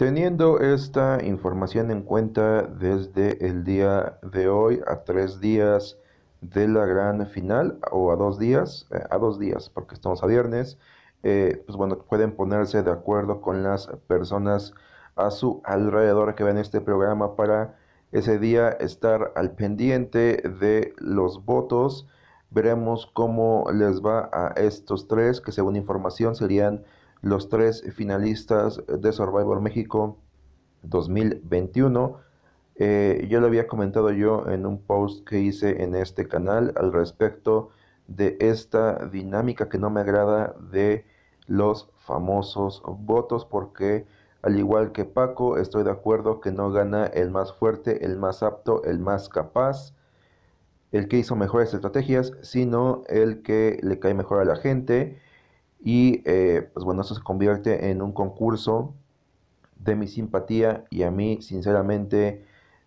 Teniendo esta información en cuenta desde el día de hoy a tres días de la gran final o a dos días, eh, a dos días porque estamos a viernes, eh, pues bueno, pueden ponerse de acuerdo con las personas a su alrededor que ven este programa para ese día estar al pendiente de los votos. Veremos cómo les va a estos tres que según información serían los tres finalistas de Survivor México 2021. Eh, ...yo lo había comentado yo en un post que hice en este canal al respecto de esta dinámica que no me agrada de los famosos votos porque al igual que Paco estoy de acuerdo que no gana el más fuerte, el más apto, el más capaz, el que hizo mejores estrategias, sino el que le cae mejor a la gente y eh, pues bueno, eso se convierte en un concurso de mi simpatía y a mí sinceramente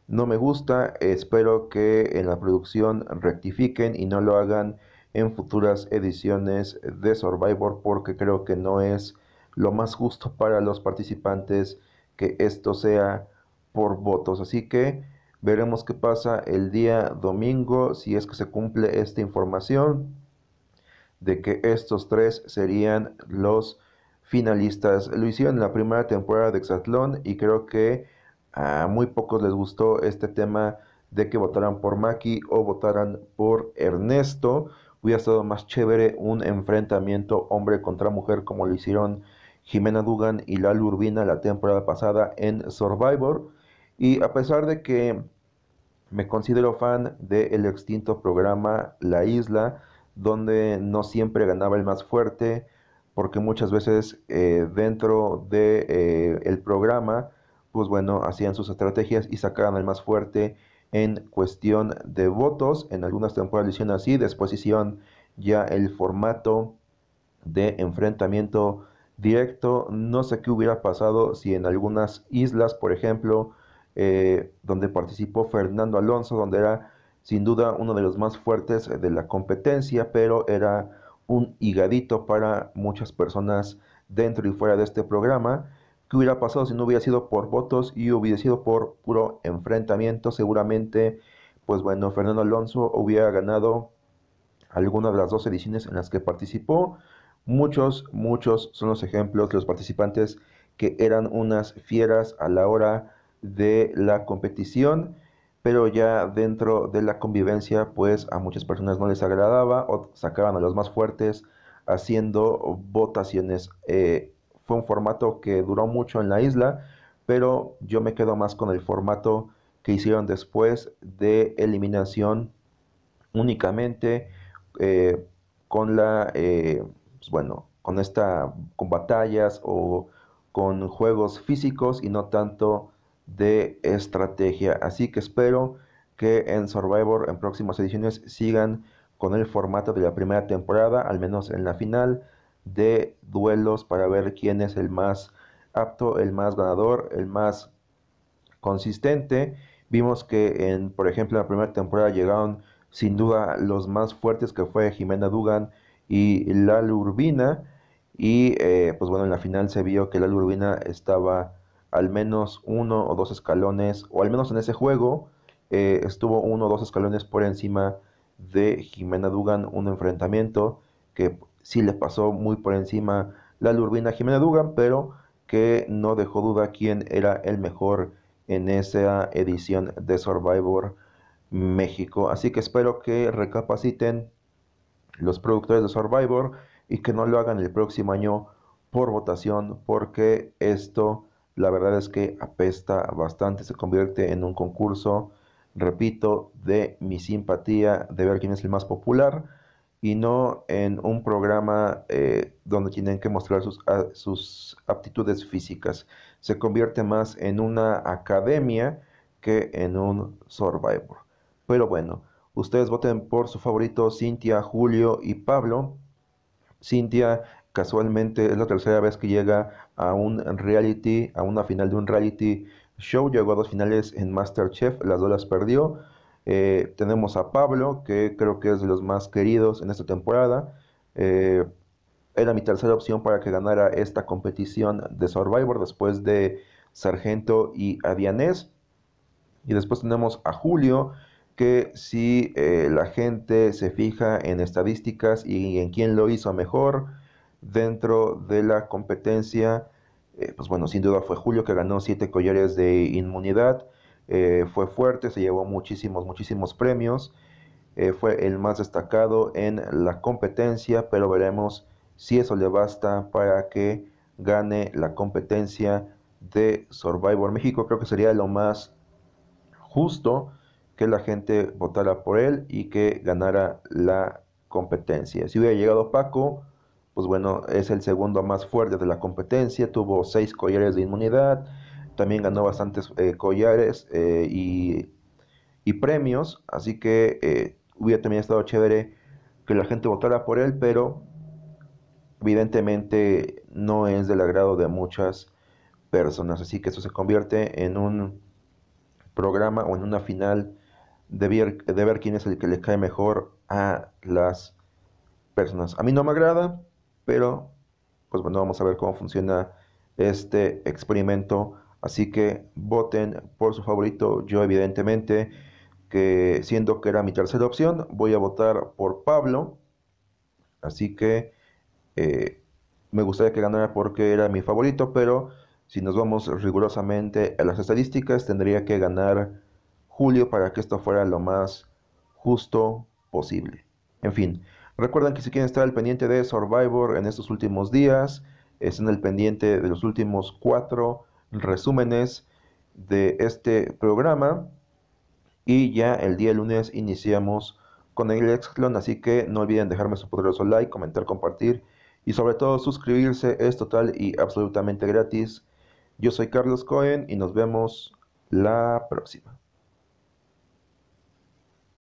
no me gusta. Espero que en la producción rectifiquen y no lo hagan en futuras ediciones de Survivor porque creo que no es lo más justo para los participantes que esto sea por votos. Así que veremos qué pasa el día domingo si es que se cumple esta información de que estos tres serían los finalistas. Lo hicieron en la primera temporada de Exatlón y creo que a muy pocos les gustó este tema de que votaran por Maki o votaran por Ernesto. Hubiera estado más chévere un enfrentamiento hombre contra mujer como lo hicieron Jimena Dugan y Lalo Urbina la temporada pasada en Survivor. Y a pesar de que me considero fan del extinto programa La Isla, donde no siempre ganaba el más fuerte, porque muchas veces eh, dentro del de, eh, el programa, pues bueno, hacían sus estrategias y sacaban el más fuerte en cuestión de votos. En algunas temporadas lo hicieron así, después hicieron ya el formato de enfrentamiento directo. No sé qué hubiera pasado si en algunas islas, por ejemplo, eh, donde participó Fernando Alonso, donde era sin duda uno de los más fuertes eh, de la competencia, pero era un higadito para muchas personas dentro y fuera de este programa. ¿Qué hubiera pasado si no hubiera sido por votos y hubiera sido por puro enfrentamiento? Seguramente, pues bueno, Fernando Alonso hubiera ganado alguna de las dos ediciones en las que participó. Muchos, muchos son los ejemplos de los participantes que eran unas fieras a la hora de la competición pero ya dentro de la convivencia pues a muchas personas no les agradaba o sacaban a los más fuertes haciendo votaciones. Eh, fue un formato que duró mucho en la isla, pero yo me quedo más con el formato que hicieron después de eliminación únicamente eh, con la, eh, pues bueno, con esta, con batallas o con juegos físicos y no tanto de estrategia. Así que espero que en Survivor en próximas ediciones sigan con el formato de la primera temporada, al menos en la final, de duelos para ver quién es el más apto, el más ganador, el más consistente. Vimos que en, por ejemplo, en la primera temporada llegaron sin duda los más fuertes que fue Jimena Dugan y Lal Urbina. Y eh, pues bueno, en la final se vio que Lal Urbina estaba al menos uno o dos escalones, o al menos en ese juego, eh, estuvo uno o dos escalones por encima de Jimena Dugan, un enfrentamiento que sí le pasó muy por encima la Lurbina Jimena Dugan, pero que no dejó duda quién era el mejor en esa edición de Survivor México. Así que espero que recapaciten los productores de Survivor y que no lo hagan el próximo año por votación, porque esto la verdad es que apesta bastante, se convierte en un concurso, repito, de mi simpatía, de ver quién es el más popular y no en un programa eh, donde tienen que mostrar sus, ah, sus aptitudes físicas. Se convierte más en una academia que en un survivor. Pero bueno, ustedes voten por su favorito Cintia, Julio y Pablo. Cintia Casualmente es la tercera vez que llega a un reality, a una final de un reality show. Llegó a dos finales en Masterchef, las dos las perdió. Eh, tenemos a Pablo, que creo que es de los más queridos en esta temporada. Eh, era mi tercera opción para que ganara esta competición de Survivor después de Sargento y Adianés. Y después tenemos a Julio, que si eh, la gente se fija en estadísticas y en quién lo hizo mejor, dentro de la competencia. Eh, pues bueno, sin duda fue Julio que ganó siete collares de inmunidad. Eh, fue fuerte, se llevó muchísimos, muchísimos premios. Eh, fue el más destacado en la competencia, pero veremos si eso le basta para que gane la competencia de Survivor México. Creo que sería lo más justo que la gente votara por él y que ganara la competencia. Si hubiera llegado Paco, pues bueno, es el segundo más fuerte de la competencia, tuvo seis collares de inmunidad, también ganó bastantes eh, collares eh, y, premios, así que eh, hubiera también estado chévere que la gente votara por él, pero evidentemente no es del agrado de muchas personas, así que eso se convierte en un programa o en una final de ver, de ver quién es el que le cae mejor a las personas. A mí no me agrada, pero, pues bueno, vamos a ver cómo funciona este experimento. Así que voten por su favorito. Yo evidentemente, que siendo que era mi tercera opción, voy a votar por Pablo. Así que eh, me gustaría que ganara porque era mi favorito, pero si nos vamos rigurosamente a las estadísticas, tendría que ganar Julio para que esto fuera lo más justo posible. En fin, Recuerden que si quieren estar al pendiente de Survivor en estos últimos días, estén al pendiente de los últimos cuatro resúmenes de este programa. Y ya el día lunes iniciamos con el Exclon, así que no olviden dejarme su poderoso like, comentar, compartir y sobre todo suscribirse, es total y absolutamente gratis. Yo soy Carlos Cohen y nos vemos la próxima.